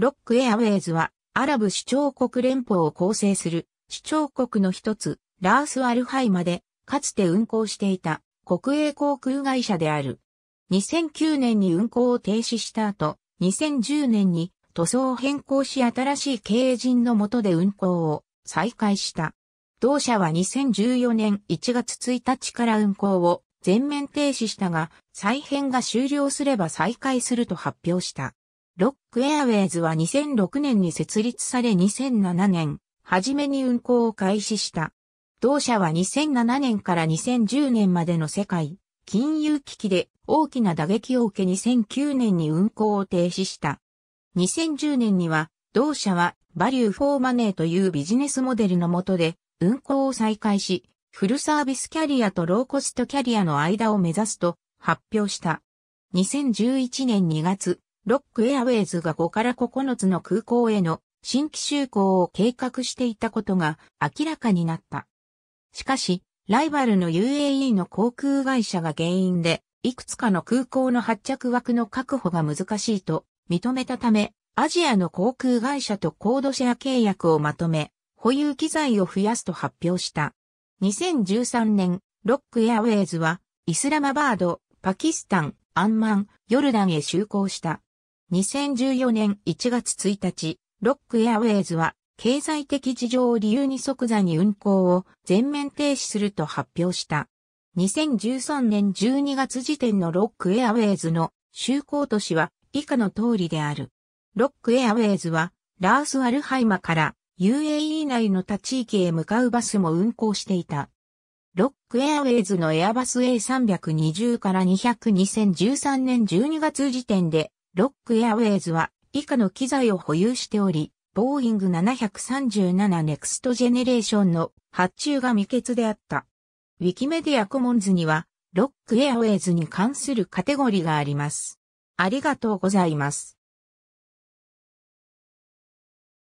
ロックエアウェイズは、アラブ首長国連邦を構成する、首長国の一つ、ラース・アルハイまで、かつて運航していた、国営航空会社である。2009年に運航を停止した後、2010年に塗装を変更し新しい経営陣の下で運航を再開した。同社は2014年1月1日から運航を全面停止したが、再編が終了すれば再開すると発表した。ロックエアウェイズは2006年に設立され2007年、初めに運航を開始した。同社は2007年から2010年までの世界、金融危機で大きな打撃を受け2009年に運航を停止した。2010年には、同社はバリューフォーマネーというビジネスモデルの下で運航を再開し、フルサービスキャリアとローコストキャリアの間を目指すと発表した。2011年2月、ロックエアウェイズが5から9つの空港への新規就航を計画していたことが明らかになった。しかし、ライバルの UAE の航空会社が原因で、いくつかの空港の発着枠の確保が難しいと認めたため、アジアの航空会社とコードシェア契約をまとめ、保有機材を増やすと発表した。2013年、ロックエアウェイズは、イスラマバード、パキスタン、アンマン、ヨルダンへ就航した。2014年1月1日、ロックエアウェイズは、経済的事情を理由に即座に運行を全面停止すると発表した。2013年12月時点のロックエアウェイズの就航都市は以下の通りである。ロックエアウェイズは、ラース・アルハイマから UAE 内の他地域へ向かうバスも運行していた。ロックエアウェイズのエアバス A320 から200 2013年12月時点でロックエアウェイズは以下の機材を保有しており、ボーイング737ネクストジェネレーションの発注が未決であった。ウィキメディアコモンズには、ロックエアウェイズに関するカテゴリーがあります。ありがとうございます。